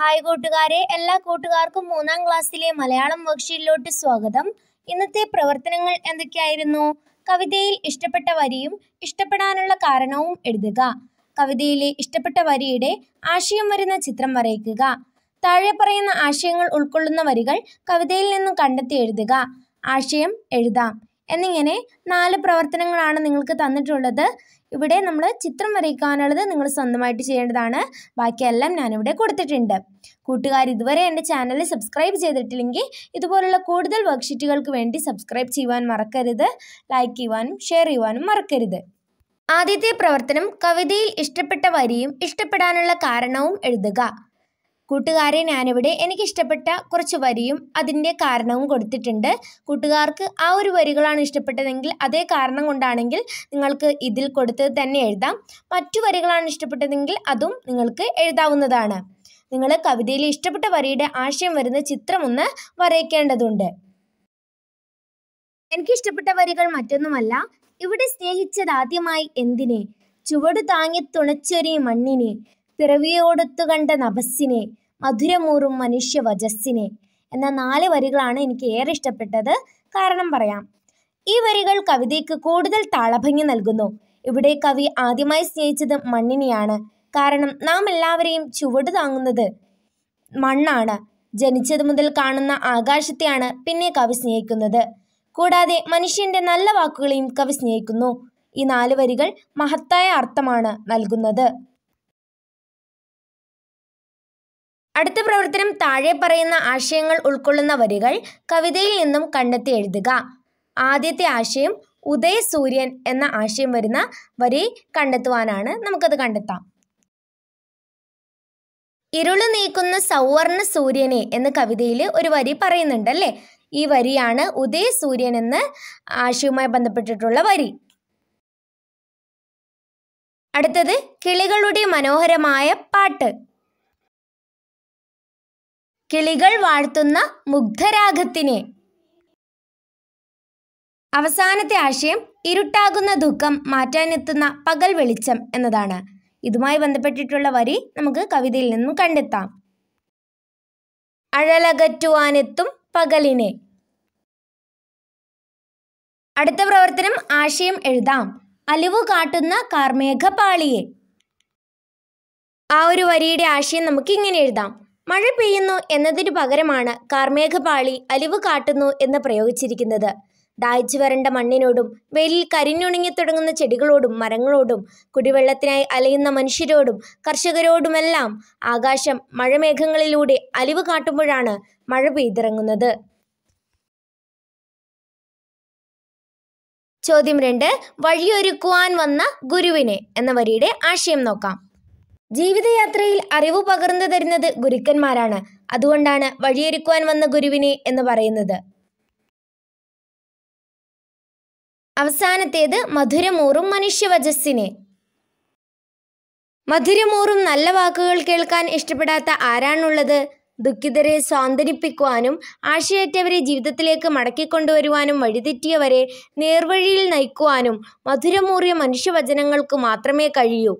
hi കൂട്ടുകാരെ എല്ലാ കൂട്ടുകാർക്കും മൂന്നാം ക്ലാസ്സിലെ മലയാളം വർക്ക്ഷീറ്റിലോട്ട് സ്വാഗതം ഇന്നത്തെ പ്രവർത്തനങ്ങൾ എന്തൊക്കെയായിരുന്നു കവിതയിൽ ഇഷ്ടപ്പെട്ട വരിയും ഇഷ്ടപ്പെടാനുള്ള കാരണവും എഴുതുക കവിതയിലെ ഇഷ്ടപ്പെട്ട വരിയുടെ ആശയം വരുന്ന ചിത്രം വരയ്ക്കുക താഴെ പറയുന്ന ആശയങ്ങൾ ഉൾക്കൊള്ളുന്ന വരികൾ കവിതയിൽ നിന്നും കണ്ടെത്തി എഴുതുക ആശയം എഴുതാം എന്നിങ്ങനെ നാല് പ്രവർത്തനങ്ങളാണ് നിങ്ങൾക്ക് തന്നിട്ടുള്ളത് ഇവിടെ നമ്മൾ ചിത്രം വരയ്ക്കാനുള്ളത് നിങ്ങൾ സ്വന്തമായിട്ട് ചെയ്യേണ്ടതാണ് ബാക്കിയെല്ലാം ഞാനിവിടെ കൊടുത്തിട്ടുണ്ട് കൂട്ടുകാർ ഇതുവരെ എൻ്റെ ചാനൽ സബ്സ്ക്രൈബ് ചെയ്തിട്ടില്ലെങ്കിൽ ഇതുപോലുള്ള കൂടുതൽ വർക്ക്ഷീറ്റുകൾക്ക് വേണ്ടി സബ്സ്ക്രൈബ് ചെയ്യുവാൻ മറക്കരുത് ലൈക്ക് ചെയ്യുവാനും ഷെയർ ചെയ്യുവാനും മറക്കരുത് ആദ്യത്തെ പ്രവർത്തനം കവിതയിൽ ഇഷ്ടപ്പെട്ട വരിയും ഇഷ്ടപ്പെടാനുള്ള കാരണവും എഴുതുക കൂട്ടുകാരെ ഞാനിവിടെ എനിക്കിഷ്ടപ്പെട്ട കുറച്ച് വരിയും അതിൻ്റെ കാരണവും കൊടുത്തിട്ടുണ്ട് കൂട്ടുകാർക്ക് ആ ഒരു വരികളാണ് ഇഷ്ടപ്പെട്ടതെങ്കിൽ അതേ കാരണം കൊണ്ടാണെങ്കിൽ നിങ്ങൾക്ക് ഇതിൽ കൊടുത്തത് തന്നെ എഴുതാം മറ്റു വരികളാണ് ഇഷ്ടപ്പെട്ടതെങ്കിൽ അതും നിങ്ങൾക്ക് എഴുതാവുന്നതാണ് നിങ്ങൾ കവിതയിൽ ഇഷ്ടപ്പെട്ട വരിയുടെ ആശയം വരുന്ന ചിത്രമൊന്ന് വരയ്ക്കേണ്ടതുണ്ട് എനിക്കിഷ്ടപ്പെട്ട വരികൾ മറ്റൊന്നുമല്ല ഇവിടെ സ്നേഹിച്ചത് ആദ്യമായി എന്തിനെ ചുവട് താങ്ങി തുണച്ചൊരി മണ്ണിനെ പിറവിയോടൊത്തു കണ്ട നഭസ്സിനെ മധുരമൂറും മനുഷ്യ മനുഷ്യവചസ്സിനെ എന്ന നാല് വരികളാണ് എനിക്ക് ഏറെ ഇഷ്ടപ്പെട്ടത് കാരണം പറയാം ഈ വരികൾ കവിതയ്ക്ക് കൂടുതൽ താളഭംഗി നൽകുന്നു ഇവിടെ കവി ആദ്യമായി സ്നേഹിച്ചത് മണ്ണിനെയാണ് കാരണം നാം എല്ലാവരെയും ചുവട് താങ്ങുന്നത് മണ്ണാണ് ജനിച്ചത് മുതൽ കാണുന്ന ആകാശത്തെയാണ് പിന്നെ കവി സ്നേഹിക്കുന്നത് കൂടാതെ മനുഷ്യന്റെ നല്ല വാക്കുകളെയും കവി സ്നേഹിക്കുന്നു ഈ നാല് വരികൾ മഹത്തായ അർത്ഥമാണ് നൽകുന്നത് അടുത്ത പ്രവർത്തനം താഴെ പറയുന്ന ആശയങ്ങൾ ഉൾക്കൊള്ളുന്ന വരികൾ കവിതയിൽ നിന്നും കണ്ടെത്തി എഴുതുക ആദ്യത്തെ ആശയം ഉദയസൂര്യൻ എന്ന ആശയം വരുന്ന വരി കണ്ടെത്തുവാനാണ് നമുക്കത് കണ്ടെത്താം ഇരുള് നീക്കുന്ന സൗവർണ സൂര്യനെ എന്ന കവിതയിൽ ഒരു വരി പറയുന്നുണ്ട് അല്ലേ ഈ വരിയാണ് ഉദയസൂര്യൻ എന്ന ആശയവുമായി ബന്ധപ്പെട്ടിട്ടുള്ള വരി അടുത്തത് കിളികളുടെ മനോഹരമായ പാട്ട് കിളികൾ വാഴ്ത്തുന്ന മുഗ്ധരാഗത്തിന് അവസാനത്തെ ആശയം ഇരുട്ടാകുന്ന ദുഃഖം മാറ്റാനെത്തുന്ന പകൽ വെളിച്ചം എന്നതാണ് ഇതുമായി ബന്ധപ്പെട്ടിട്ടുള്ള വരി നമുക്ക് കവിതയിൽ നിന്നും കണ്ടെത്താം അഴലകറ്റുവാനെത്തും പകലിനെ അടുത്ത പ്രവർത്തനം ആശയം എഴുതാം അലിവു കാട്ടുന്ന കാർമേഘപാളിയെ ആ ഒരു വരിയുടെ ആശയം നമുക്ക് ഇങ്ങനെ എഴുതാം മഴ പെയ്യുന്നു എന്നതിനു പകരമാണ് കാർമേഘപാളി അലിവ് കാട്ടുന്നു എന്ന് പ്രയോഗിച്ചിരിക്കുന്നത് ദാഹിച്ചു വരണ്ട മണ്ണിനോടും വെയിലിൽ കരിഞ്ഞുണങ്ങി തുടങ്ങുന്ന ചെടികളോടും മരങ്ങളോടും കുടിവെള്ളത്തിനായി അലയുന്ന മനുഷ്യരോടും കർഷകരോടുമെല്ലാം ആകാശം മഴമേഘങ്ങളിലൂടെ അലിവ് കാട്ടുമ്പോഴാണ് മഴ പെയ്തിറങ്ങുന്നത് ചോദ്യം രണ്ട് വഴിയൊരുക്കുവാൻ വന്ന ഗുരുവിനെ എന്ന വരിയുടെ ആശയം നോക്കാം ജീവിതയാത്രയിൽ അറിവ് പകർന്നു തരുന്നത് ഗുരുക്കന്മാരാണ് അതുകൊണ്ടാണ് വഴിയൊരുക്കുവാൻ വന്ന ഗുരുവിനെ എന്ന് പറയുന്നത് അവസാനത്തേത് മധുരമൂറും മനുഷ്യവചസ്സിനെ മധുരമൂറും നല്ല വാക്കുകൾ കേൾക്കാൻ ഇഷ്ടപ്പെടാത്ത ആരാണുള്ളത് ദുഃഖിതരെ സ്വാന്തനിപ്പിക്കുവാനും ആശയറ്റവരെ ജീവിതത്തിലേക്ക് മടക്കിക്കൊണ്ടുവരുവാനും വഴിതെറ്റിയവരെ നേർവഴിയിൽ നയിക്കുവാനും മധുരമൂറിയ മനുഷ്യവചനങ്ങൾക്ക് മാത്രമേ കഴിയൂ